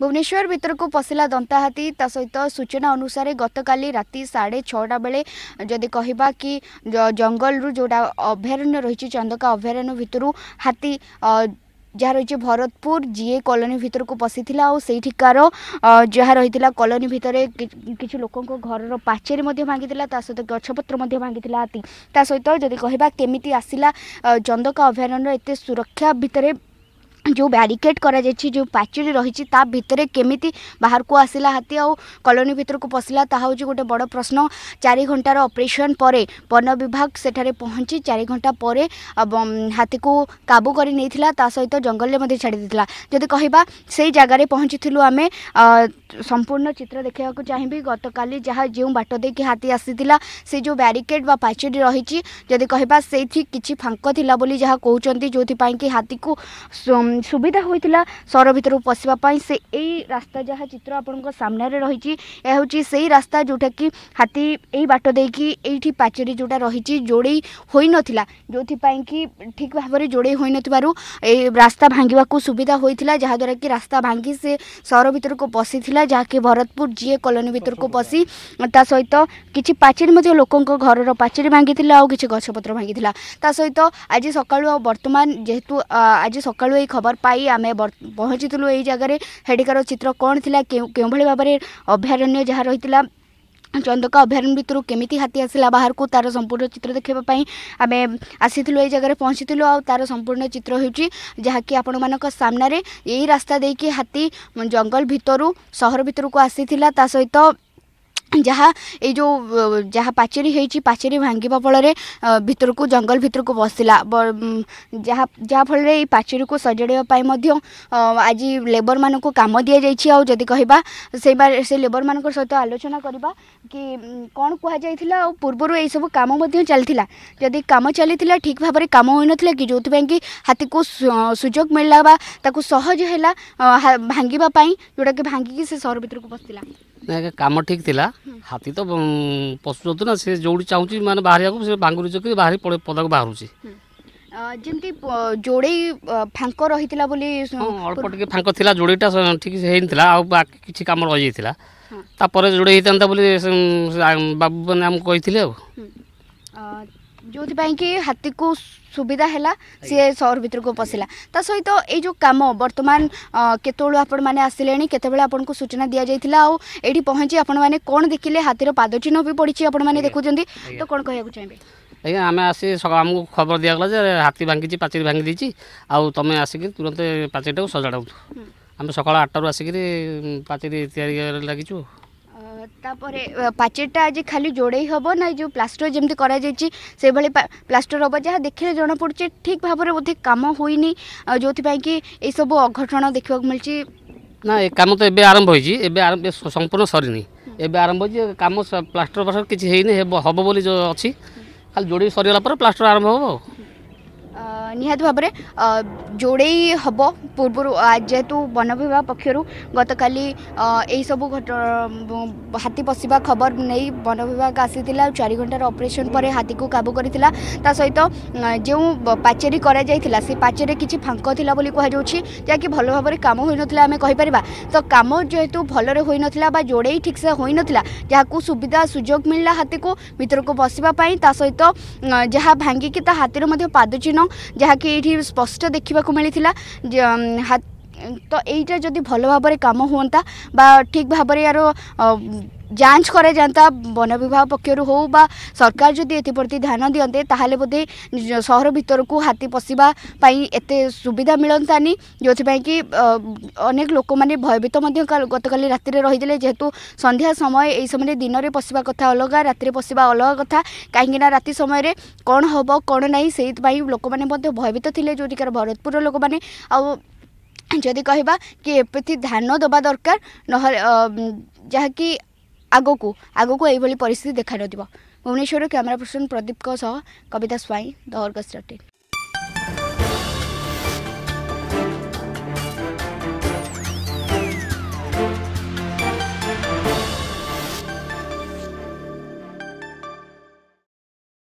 ভুবনেশ্বর ভিতরক পশিলা দন্তাহাতী তা সহিত সূচনা অনুসারে গতকালি রাতে সাড়ে ছটা বেড়ে যদি কহবা কি জঙ্গলরু যেটা অভয়ারণ্য রয়েছে চন্দকা অভয়ারণ্য ভিতর হাতী যা রয়েছে ভরতপুর জিএ কলোনি ভিতরক পশিলা ও সেইঠিকার যা রয়েছে কলোনি ভিতরে কিছু লোক ঘরর পাচেরি ভাঙ্গি তা সহ গছপত্র ভাঙ্গি হাতী তা সহ যদি কহবা কেমিটি আসিলা চন্দকা অভয়ারণ্যর এত সুরক্ষা ভিতরে जो बारिकेड कर जो पचेरी रही भितर केमी बाहर को आसला हाथी आउ कलोनी भितर को पशिला ताकि गोटे बड़ प्रश्न चारि घंटार अपरेसन पर वन विभाग सेठे पहुँची चारि घंटा पर हाथी को काबू कर सहित जंगल में छाड़ा जदि कह से जगार पहुँची आम संपूर्ण चित्र देखा चाहिए गत काली जहाँ जो बाट दे कि हाथी आसी से जो बारिकेड पाचेरी रही कह कि फाक जहाँ कहते जो कि हाथी को सुविधा होता सर भितर पशापी से यही रास्ता जहाँ चित्र आपन रही से रास्ता जोटा कि हाथी यट दे कि पचेरी जोटा रही जोड़े हो ना जो कि ठीक भाव में जोड़े हो नास्ता रास्ता को सुविधा होता जहाद्वारा कि रास्ता भांगी से सहर भर को पशी जहाँकि भरतपुर जीए कलोनी भर को पशी ता सहित किसी पचेरी लोक घर पचेरी भांगी आ कि गछपत भांगी ता सहित आज सका बर्तमान जेहेतु आज सका ଖବର ପାଇ ଆମେ ପହଞ୍ଚିଥିଲୁ ଏଇ ଜାଗାରେ ସେଠିକାର ଚିତ୍ର କ'ଣ ଥିଲା କେଉଁଭଳି ଭାବରେ ଅଭୟାରଣ୍ୟ ଯାହା ରହିଥିଲା ଚନ୍ଦକା ଅଭୟାରଣ୍ୟ ଭିତରୁ କେମିତି ହାତୀ ଆସିଲା ବାହାରକୁ ତା'ର ସମ୍ପୂର୍ଣ୍ଣ ଚିତ୍ର ଦେଖିବା ପାଇଁ ଆମେ ଆସିଥିଲୁ ଏଇ ଜାଗାରେ ପହଞ୍ଚିଥିଲୁ ଆଉ ତା'ର ସମ୍ପୂର୍ଣ୍ଣ ଚିତ୍ର ହେଉଛି ଯାହାକି ଆପଣମାନଙ୍କ ସାମ୍ନାରେ ଏଇ ରାସ୍ତା ଦେଇକି ହାତୀ ଜଙ୍ଗଲ ଭିତରୁ ସହର ଭିତରକୁ ଆସିଥିଲା ତା ସହିତ ଯାହା ଏଇ ଯେଉଁ ଯାହା ପାଚେରୀ ହେଇଛି ପାଚେରୀ ଭାଙ୍ଗିବା ଫଳରେ ଭିତରକୁ ଜଙ୍ଗଲ ଭିତରକୁ ବସିଲା ଯାହା ଯାହାଫଳରେ ଏଇ ପାଚେରୀକୁ ସଜାଡ଼ିବା ପାଇଁ ମଧ୍ୟ ଆଜି ଲେବର୍ମାନଙ୍କୁ କାମ ଦିଆଯାଇଛି ଆଉ ଯଦି କହିବା ସେଇ ସେ ଲେବର୍ମାନଙ୍କ ସହିତ ଆଲୋଚନା କରିବା କି କ'ଣ କୁହାଯାଇଥିଲା ଆଉ ପୂର୍ବରୁ ଏଇସବୁ କାମ ମଧ୍ୟ ଚାଲିଥିଲା ଯଦି କାମ ଚାଲିଥିଲା ଠିକ୍ ଭାବରେ କାମ ହୋଇନଥିଲା କି ଯେଉଁଥିପାଇଁ କି ହାତୀକୁ ସୁଯୋଗ ମିଳିଲା ବା ତାକୁ ସହଜ ହେଲା ଭାଙ୍ଗିବା ପାଇଁ ଯେଉଁଟାକି ଭାଙ୍ଗିକି ସେ ସହର ଭିତରକୁ ବସିଥିଲା କାମ ଠିକ୍ ଥିଲା ହାତୀ ତ ପଶୁଜନ୍ତୁ ନା ସେ ଯୋଉଠି ଚାହୁଁଛି ମାନେ ବାହାରିବାକୁ ସେ ଭାଙ୍ଗୁରୁଛି କି ବାହାରି ପଦାକୁ ବାହାରୁଛି ଯେମିତି ଯୋଡ଼େଇ ଫାଙ୍କ ରହିଥିଲା ବୋଲି ଅଳ୍ପ ଟିକେ ଫାଙ୍କ ଥିଲା ଯୋଡ଼େଇଟା ଠିକ୍ ହେଇନଥିଲା ଆଉ ବାକି କିଛି କାମ ରହିଯାଇଥିଲା ତାପରେ ଯୋଡ଼େଇ ହେଇଥାନ୍ତା ବୋଲି ବାବୁ ମାନେ ଆମକୁ କହିଥିଲେ ଆଉ जो कि हाथी को सुविधा है सी सहर भितर को पशिला सहित ये जो कम बर्तमान केत आसिले के आपन को सूचना दि जाइला आठ पहुँची आप कौन देखिले हाथी पाद चिन्ह भी पड़ी आप देखुंत तो कौन कह चाहिए अज्ञा आम आस आमको खबर दिगला हाथी भांगी पचेरी भांगी आउ तुम आसिक तुरंत टाइम सजाड़ा आम सका आठटू आसिक पचेरी या लगी তাপরে পাচেরটা আজ খালি যোড়াই হব না যে প্লাস্টর যেমি করা যাই সেইভাবে প্লাস্টর হব যা দেখলে জনাপড়ছে ঠিক ভাবে বোধে কাম হয়নি যেপাই কি এইসব অঘটন দেখা মিলছে না এ কাম তো এবে আরম্ভ হয়েছি এবে সম্পূর্ণ সরিনি এবে আরম্ভ হয়েছে কাম প্লাস্টর ফাস্টর কিছু হয়নি হব বলে অছি খালি যোড়ি সরিগলা পরে প্লাস্টর আরম্ভ হব ନିହାତି ଭାବରେ ଯୋଡ଼େଇ ହେବ ପୂର୍ବରୁ ଯେହେତୁ ବନ ବିଭାଗ ପକ୍ଷରୁ ଗତକାଲି ଏହିସବୁ ଘଟ ହାତୀ ପଶିବା ଖବର ନେଇ ବନ ବିଭାଗ ଆସିଥିଲା ଆଉ ଚାରି ଘଣ୍ଟାର ଅପରେସନ୍ ପରେ ହାତୀକୁ କାବୁ କରିଥିଲା ତା ସହିତ ଯେଉଁ ପାଚେରୀ କରାଯାଇଥିଲା ସେ ପାଚେରୀରେ କିଛି ଫାଙ୍କ ଥିଲା ବୋଲି କୁହାଯାଉଛି ଯାହାକି ଭଲ ଭାବରେ କାମ ହୋଇନଥିଲା ଆମେ କହିପାରିବା ତ କାମ ଯେହେତୁ ଭଲରେ ହୋଇନଥିଲା ବା ଯୋଡ଼େଇ ଠିକ୍ସେ ହୋଇନଥିଲା ଯାହାକୁ ସୁବିଧା ସୁଯୋଗ ମିଳିଲା ହାତୀକୁ ଭିତରକୁ ବସିବା ପାଇଁ ତା ସହିତ ଯାହା ଭାଙ୍ଗିକି ତା ହାତୀର ମଧ୍ୟ ପାଦଚିହ୍ନ ଯାହା ଯାହାକି ଏଇଠି ସ୍ପଷ୍ଟ ଦେଖିବାକୁ ମିଳିଥିଲା ତ ଏଇଟା ଯଦି ଭଲ ଭାବରେ କାମ ହୁଅନ୍ତା ବା ଠିକ୍ ଭାବରେ ଏହାର ଯାଞ୍ଚ କରାଯାଆନ୍ତା ବନ ବିଭାଗ ପକ୍ଷରୁ ହେଉ ବା ସରକାର ଯଦି ଏଥିପ୍ରତି ଧ୍ୟାନ ଦିଅନ୍ତେ ତାହେଲେ ବୋଧେ ସହର ଭିତରକୁ ହାତୀ ପଶିବା ପାଇଁ ଏତେ ସୁବିଧା ମିଳନ୍ତାନି ଯେଉଁଥିପାଇଁ କି ଅନେକ ଲୋକମାନେ ଭୟଭୀତ ମଧ୍ୟ ଗତକାଲି ରାତିରେ ରହିଥିଲେ ଯେହେତୁ ସନ୍ଧ୍ୟା ସମୟ ଏହି ସମୟରେ ଦିନରେ ପଶିବା କଥା ଅଲଗା ରାତିରେ ପଶିବା ଅଲଗା କଥା କାହିଁକିନା ରାତି ସମୟରେ କ'ଣ ହେବ କ'ଣ ନାହିଁ ସେଇଥିପାଇଁ ଲୋକମାନେ ମଧ୍ୟ ଭୟଭୀତ ଥିଲେ ଯେଉଁଠିକାର ଭରତପୁରର ଲୋକମାନେ ଆଉ ଯଦି କହିବା କି ଏପ୍ରତି ଧ୍ୟାନ ଦେବା ଦରକାର ନହେଲେ ଯାହାକି आगको आगको एभरि परिस्थिति देखा नथे भुवनश्वर क्यमेरा पर्सन प्रदीपको स्वाई स्वई दहर्काटी